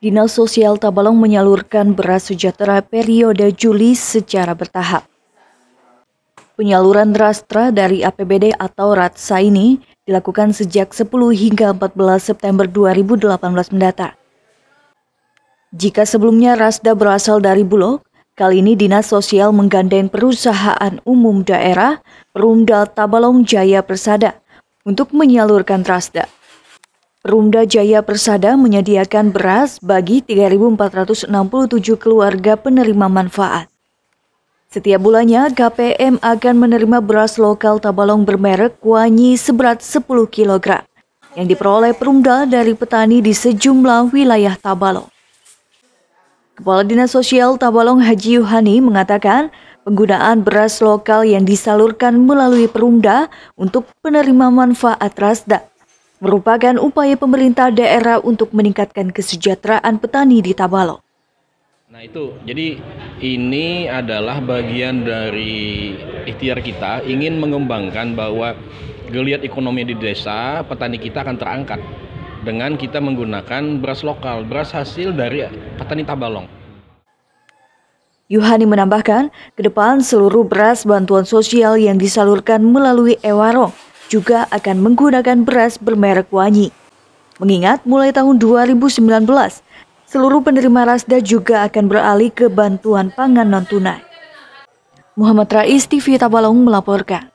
Dinas Sosial Tabalong menyalurkan beras sejahtera periode Juli secara bertahap. Penyaluran rastra dari APBD atau RATSA ini dilakukan sejak 10 hingga 14 September 2018 mendatang. Jika sebelumnya Rasda berasal dari Bulog, kali ini Dinas Sosial menggandeng perusahaan umum daerah Perumda Tabalong Jaya Persada untuk menyalurkan Rasda. Perumda Jaya Persada menyediakan beras bagi 3.467 keluarga penerima manfaat. Setiap bulannya, KPM akan menerima beras lokal Tabalong bermerek Wanyi seberat 10 kg yang diperoleh Perumda dari petani di sejumlah wilayah Tabalong. Kepala Dinas Sosial Tabalong Haji Yuhani mengatakan penggunaan beras lokal yang disalurkan melalui Perumda untuk penerima manfaat Rasda merupakan upaya pemerintah daerah untuk meningkatkan kesejahteraan petani di Tabalong. Nah itu, jadi ini adalah bagian dari ikhtiar kita ingin mengembangkan bahwa geliat ekonomi di desa, petani kita akan terangkat dengan kita menggunakan beras lokal, beras hasil dari petani Tabalong. Yuhani menambahkan, ke depan seluruh beras bantuan sosial yang disalurkan melalui Ewarong juga akan menggunakan beras bermerek Wanyi. Mengingat mulai tahun 2019, seluruh penerima Rasda juga akan beralih ke bantuan pangan non-tunai. Muhammad Rais TV Tabalong melaporkan.